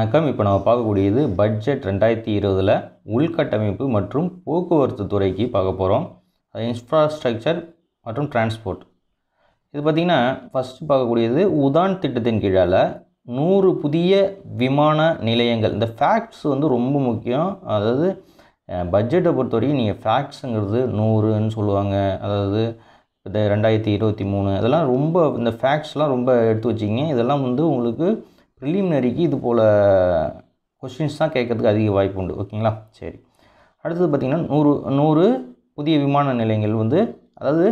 வணக்கம் இப்போ நம்ம பார்க்கக்கூடியது பட்ஜெட் ரெண்டாயிரத்தி இருபதில் உள்கட்டமைப்பு மற்றும் போக்குவரத்து துறைக்கு பார்க்க போகிறோம் அது இன்ஃப்ராஸ்ட்ரக்சர் மற்றும் டிரான்ஸ்போர்ட் இது பார்த்திங்கன்னா ஃபஸ்ட்டு பார்க்கக்கூடியது உதான் திட்டத்தின் கீழால் நூறு புதிய விமான நிலையங்கள் இந்த ஃபேக்ட்ஸ் வந்து ரொம்ப முக்கியம் அதாவது பட்ஜெட்டை பொறுத்த வரைக்கும் நீங்கள் ஃபேக்ட்ஸுங்கிறது நூறுன்னு சொல்லுவாங்க அதாவது இந்த ரெண்டாயிரத்தி இருபத்தி மூணு அதெல்லாம் ரொம்ப இந்த ஃபேக்ட்ஸ்லாம் ரொம்ப எடுத்து வச்சிங்க இதெல்லாம் வந்து உங்களுக்கு ப்ரிலிமினரிக்கு இது போல் கொஸ்டின்ஸ் தான் கேட்கறதுக்கு அதிக வாய்ப்பு உண்டு ஓகேங்களா சரி அடுத்தது பார்த்திங்கன்னா நூறு நூறு புதிய விமான நிலையங்கள் வந்து அதாவது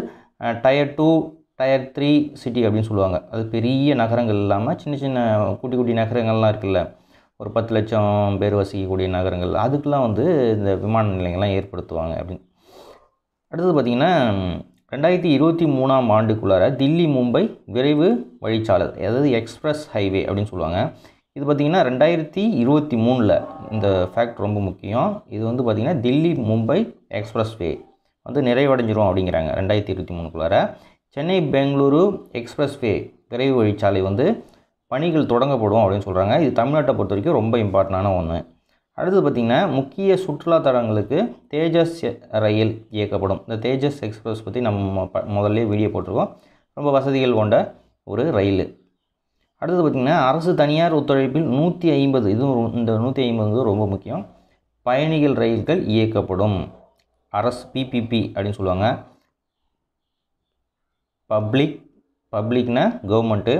tier two tier three city அப்படின்னு சொல்லுவாங்க அது பெரிய நகரங்கள் இல்லாமல் சின்ன சின்ன குட்டி குட்டி நகரங்கள்லாம் இருக்குல்ல ஒரு பத்து லட்சம் பேர் வசிக்கக்கூடிய நகரங்கள் அதுக்கெலாம் வந்து இந்த விமான நிலையங்கள்லாம் ஏற்படுத்துவாங்க அப்படின்னு அடுத்தது பார்த்திங்கன்னா ரெண்டாயிரத்தி இருபத்தி மூணாம் ஆண்டுக்குள்ளார தில்லி மும்பை விரைவு வழிச்சாலை அதாவது எக்ஸ்பிரஸ் ஹைவே அப்படின்னு சொல்லுவாங்க இது பார்த்திங்கன்னா ரெண்டாயிரத்தி இருபத்தி மூணில் இந்த ஃபேக்ட் ரொம்ப முக்கியம் இது வந்து பார்த்திங்கன்னா தில்லி மும்பை எக்ஸ்பிரஸ் வே வந்து நிறைவடைஞ்சிரும் அப்படிங்கிறாங்க ரெண்டாயிரத்தி இருபத்தி மூணுக்குள்ளார சென்னை பெங்களூரு எக்ஸ்பிரஸ் வே விரைவு வழிச்சாலை வந்து பணிகள் தொடங்கப்படும் அப்படின்னு சொல்கிறாங்க இது தமிழ்நாட்டை பொறுத்த வரைக்கும் ரொம்ப இம்பார்ட்டண்டான ஒன்று அடுத்தது பார்த்திங்கன்னா முக்கிய சுற்றுலாத்தலங்களுக்கு தேஜஸ் ரயில் இயக்கப்படும் இந்த தேஜஸ் எக்ஸ்பிரஸ் பற்றி நம்ம முதல்ல வீடியோ போட்டிருக்கோம் ரொம்ப வசதிகள் கொண்ட ஒரு ரயில் அடுத்தது பார்த்திங்கன்னா அரசு தனியார் ஒத்துழைப்பில் நூற்றி ஐம்பது இதுவும் இந்த நூற்றி ஐம்பது ரொம்ப முக்கியம் பயணிகள் ரயில்கள் இயக்கப்படும் அரசு பிபிபி அப்படின்னு சொல்லுவாங்க பப்ளிக் பப்ளிக்னா கவர்மெண்ட்டு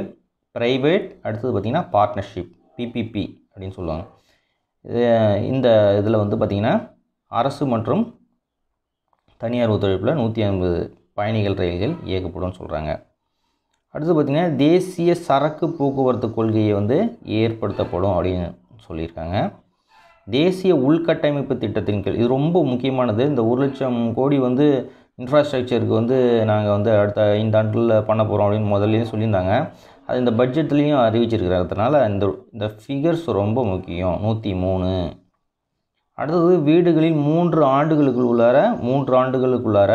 ப்ரைவேட் அடுத்தது பார்த்திங்கன்னா பார்ட்னர்ஷிப் பிபிபி அப்படின்னு சொல்லுவாங்க இந்த இதில் வந்து பார்த்திங்கன்னா அரசு மற்றும் தனியார் ஒத்துழைப்பில் நூற்றி ஐம்பது பயணிகள் ரயில்கள் இயக்கப்படும் சொல்கிறாங்க அடுத்து பார்த்திங்கன்னா தேசிய சரக்கு போக்குவரத்து கொள்கையை வந்து ஏற்படுத்தப்படும் அப்படின்னு சொல்லியிருக்காங்க தேசிய உள்கட்டமைப்பு திட்டத்தின் கீழ் இது ரொம்ப முக்கியமானது இந்த ஒரு லட்சம் கோடி வந்து இன்ஃப்ராஸ்ட்ரக்சருக்கு வந்து நாங்கள் வந்து அடுத்த ஐந்து ஆண்டுகளில் பண்ண போகிறோம் அப்படின்னு முதல்லேயும் சொல்லியிருந்தாங்க அது இந்த பட்ஜெட்லேயும் அறிவிச்சிருக்கிறதுனால இந்த இந்த ஃபிகர்ஸ் ரொம்ப முக்கியம் நூற்றி மூணு அடுத்தது வீடுகளில் மூன்று ஆண்டுகளுக்கு உள்ளார மூன்று ஆண்டுகளுக்குள்ளார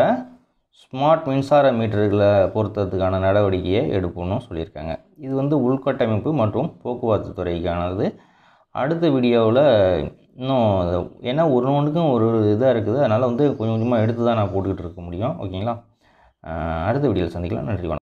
ஸ்மார்ட் மின்சார மீட்டர்களை பொருத்துறதுக்கான நடவடிக்கையை எடுக்கணும்னு சொல்லியிருக்காங்க இது வந்து உள்கட்டமைப்பு மற்றும் போக்குவரத்து துறைக்கானது அடுத்த வீடியோவில் இன்னும் ஏன்னா ஒரு ஒன்றுக்கும் ஒரு ஒரு இதாக இருக்குது அதனால் வந்து கொஞ்சம் கொஞ்சமாக எடுத்து தான் நான் போட்டுக்கிட்டு இருக்க முடியும் ஓகேங்களா அடுத்த வீடியோவில் சந்திக்கலாம் நன்றி வணக்கம்